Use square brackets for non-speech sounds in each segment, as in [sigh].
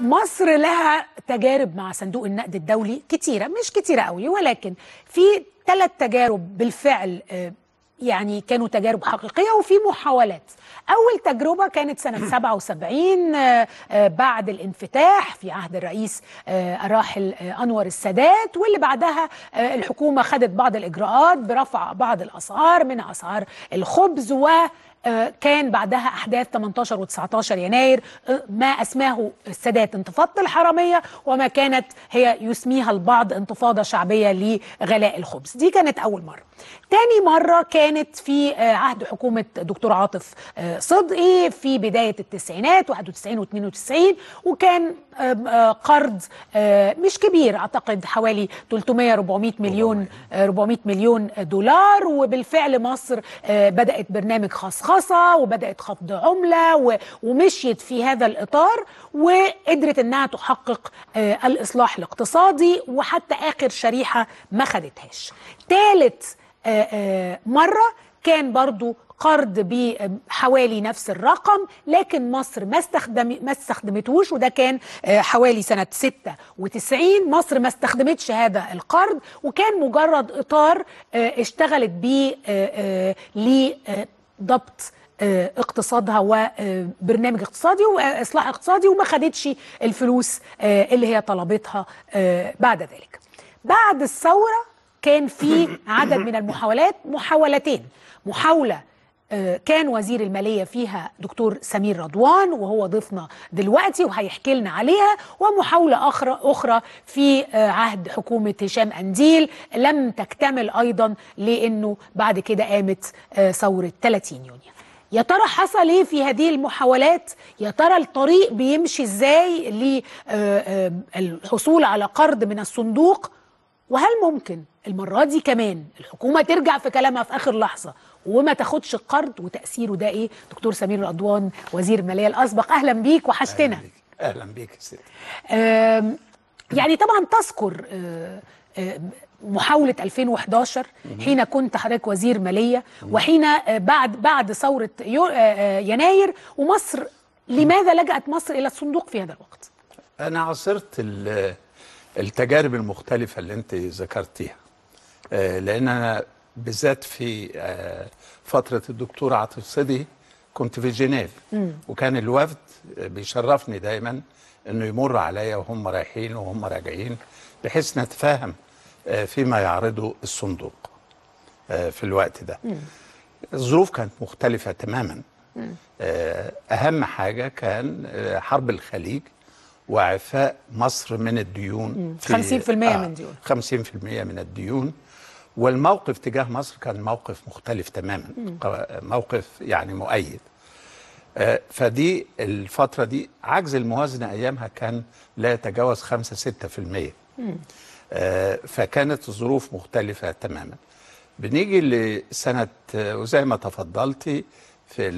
مصر لها تجارب مع صندوق النقد الدولي كتيره مش كتيره قوي ولكن في ثلاث تجارب بالفعل آه، يعني كانوا تجارب حقيقية وفي محاولات أول تجربة كانت سنة 77 [clears throat] آه، آه، بعد الانفتاح في عهد الرئيس الراحل أنور السادات واللي بعدها الحكومة خدت بعض الإجراءات برفع بعض الأسعار من أسعار الخبز و آه، كان بعدها احداث 18 و19 يناير آه، ما اسماه السادات انتفاضه الحراميه وما كانت هي يسميها البعض انتفاضه شعبيه لغلاء الخبز دي كانت اول مره تاني مره كانت في آه، عهد حكومه دكتور عاطف صدقي في بدايه التسعينات 91 و92 وكان قرض مش كبير اعتقد حوالي 300 400 مليون 400 مليون دولار وبالفعل مصر بدات برنامج خاص مرخصه وبدات خفض عمله ومشيت في هذا الاطار وقدرت انها تحقق آه، الاصلاح الاقتصادي وحتى اخر شريحه ما خدتهاش. ثالث آه، آه، مره كان برضو قرض بحوالي نفس الرقم لكن مصر ما استخدم ما استخدمتوش وده كان حوالي سنه 96 مصر ما استخدمتش هذا القرض وكان مجرد اطار اشتغلت بيه ضبط آه، اقتصادها وبرنامج آه، اقتصادي واصلاح آه، اقتصادي وما خدتش الفلوس اللي هي طلبتها بعد ذلك بعد الثوره كان في عدد من المحاولات محاولتين محاوله آه، كان وزير المالية فيها دكتور سمير رضوان وهو ضيفنا دلوقتي وهيحكي لنا عليها ومحاولة أخرى, أخرى في آه، عهد حكومة هشام أنديل لم تكتمل أيضا لأنه بعد كده قامت آه، ثورة 30 يونيو يا ترى حصل ايه في هذه المحاولات يا ترى الطريق بيمشي ازاي للحصول على قرض من الصندوق وهل ممكن المرة دي كمان الحكومة ترجع في كلامها في آخر لحظة وما تاخدش القرض وتأثيره ده إيه؟ دكتور سمير الأضوان وزير المالية الأسبق أهلا بيك وحشتنا أهلا بيك يا بيك يعني طبعا تذكر محاولة 2011 حين كنت حضرتك وزير مالية وحين بعد بعد ثورة يناير ومصر لماذا لجأت مصر إلى الصندوق في هذا الوقت؟ أنا عاصرت التجارب المختلفة اللي انت ذكرتيها آه، لان انا بالذات في آه، فترة الدكتور عاطف صدي كنت في جنيف وكان الوفد بيشرفني دايما انه يمر عليا وهم رايحين وهم راجعين بحيث نتفاهم آه، فيما يعرضه الصندوق في الوقت ده الظروف كانت مختلفة تماما أهم حاجة كان حرب الخليج وإعفاء مصر من الديون في 50% آه من ديون 50% من الديون والموقف تجاه مصر كان موقف مختلف تماما موقف يعني مؤيد آه فدي الفترة دي عجز الموازنة أيامها كان لا يتجاوز 5 6% آه فكانت الظروف مختلفة تماما بنيجي لسنة آه، وزي ما تفضلتي في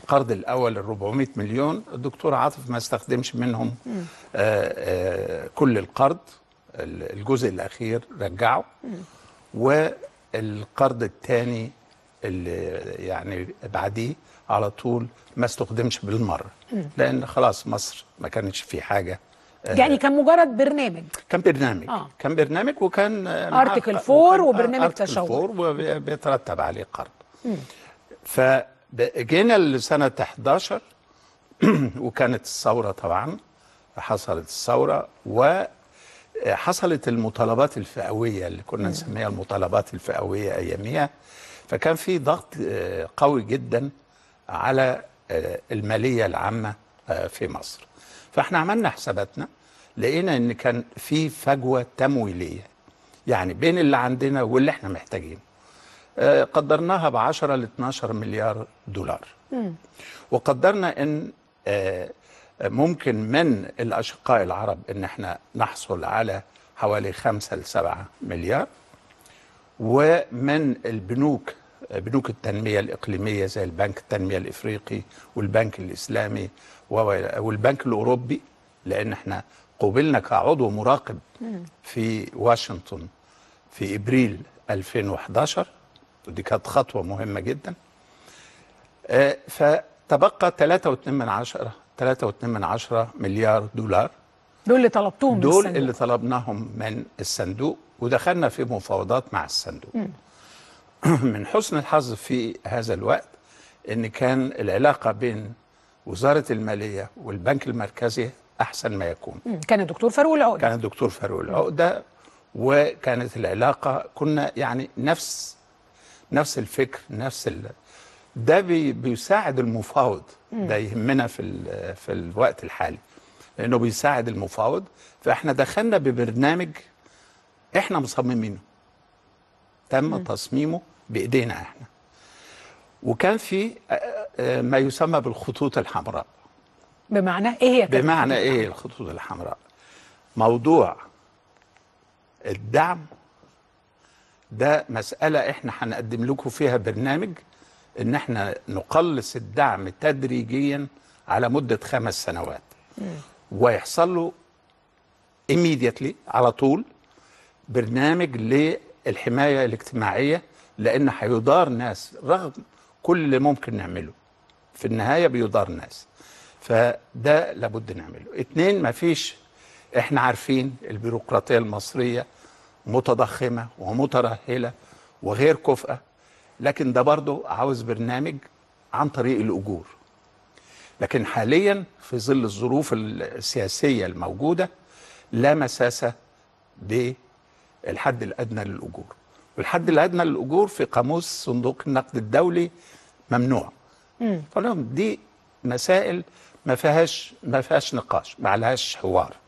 القرض الاول ال 400 مليون الدكتور عاطف ما استخدمش منهم آه، آه، كل القرض الجزء الاخير رجعه والقرض الثاني اللي يعني بعديه على طول ما استخدمش بالمره لان خلاص مصر ما كانتش في حاجه آه، يعني كان مجرد برنامج كان برنامج آه. كان برنامج وكان ارتكل 4 وبرنامج تشاور ارتكل 4 وبيترتب عليه قرض ف جينا لسنة 11 [clears throat] وكانت الثورة طبعا حصلت الثورة وحصلت المطالبات الفئوية اللي كنا نسميها المطالبات الفئوية أياميها فكان في ضغط آه، قوي جدا على آه، المالية العامة آه، في مصر فاحنا عملنا حساباتنا لقينا ان كان في فجوة تمويلية يعني بين اللي عندنا واللي احنا محتاجينه آه، قدرناها ب 10 ل 12 مليار دولار وقدرنا ان آه، ممكن من الاشقاء العرب ان احنا نحصل على حوالي 5 ل 7 مليار ومن البنوك بنوك التنميه الاقليميه زي البنك التنميه الافريقي والبنك الاسلامي والبنك الاوروبي لان احنا قبلنا كعضو مراقب في واشنطن في ابريل 2011 ودي كانت خطوة مهمة جدا آه، فتبقى 3.2 من عشرة 3.2 من عشرة مليار دولار دول اللي طلبتهم دول من الصندوق. اللي طلبناهم من الصندوق ودخلنا في مفاوضات مع الصندوق [clears throat] من حسن الحظ في هذا الوقت ان كان العلاقه بين وزاره الماليه والبنك المركزي احسن ما يكون كان الدكتور فاروق العقده كان الدكتور فاروق العقده وكانت العلاقه كنا يعني نفس نفس الفكر نفس ال... ده بي بيساعد المفاوض ده يهمنا في ال... في الوقت الحالي لانه بيساعد المفاوض فاحنا دخلنا ببرنامج احنا مصممينه تم مم. تصميمه بايدينا احنا وكان في ما يسمى بالخطوط الحمراء بمعنى ايه بمعنى ايه الخطوط الحمراء موضوع الدعم ده مسألة احنا هنقدم لكم فيها برنامج ان احنا نقلص الدعم تدريجيا على مدة خمس سنوات ويحصل له immediately على طول برنامج للحماية الاجتماعية لان هيدار ناس رغم كل اللي ممكن نعمله في النهاية بيدار ناس فده لابد نعمله اتنين مفيش احنا عارفين البيروقراطية المصرية متضخمة ومترهلة وغير كفءة لكن ده برضو عاوز برنامج عن طريق الأجور لكن حاليا في ظل الظروف السياسية الموجودة لا مساسة بالحد الأدنى للأجور والحد الأدنى للأجور في قاموس صندوق النقد الدولي ممنوع فلهم دي مسائل ما فيهاش ما فيهاش نقاش ما عليهاش حوار